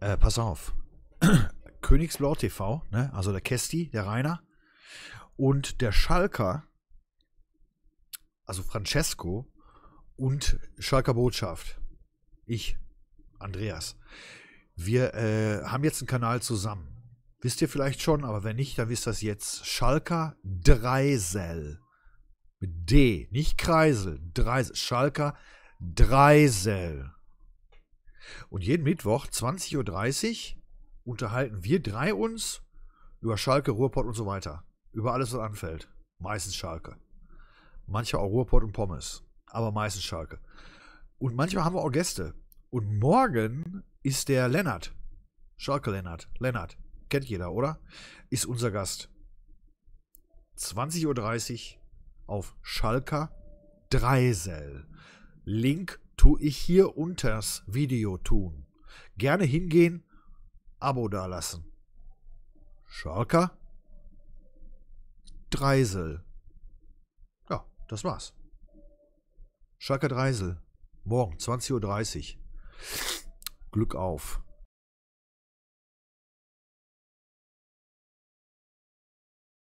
Äh, pass auf. Königsblau TV, ne? also der Kesti, der Rainer und der Schalker, also Francesco und Schalker Botschaft. Ich, Andreas. Wir äh, haben jetzt einen Kanal zusammen. Wisst ihr vielleicht schon, aber wenn nicht, dann wisst ihr das jetzt. Schalker Dreisel. Mit D, nicht Kreisel, Dreisel. Schalker Dreisel. Und jeden Mittwoch 20.30 Uhr unterhalten wir drei uns über Schalke, Ruhrpott und so weiter. Über alles, was anfällt. Meistens Schalke. Manchmal auch Ruhrpott und Pommes. Aber meistens Schalke. Und manchmal haben wir auch Gäste. Und morgen ist der Lennart. Schalke Lennart. Lennart. Kennt jeder, oder? Ist unser Gast. 20.30 Uhr auf Schalker Dreisel. Link tue ich hier unters Video tun. Gerne hingehen, Abo dalassen. Schalker. Dreisel. Ja, das war's. Schalker Dreisel. Morgen, 20.30 Uhr. Glück auf.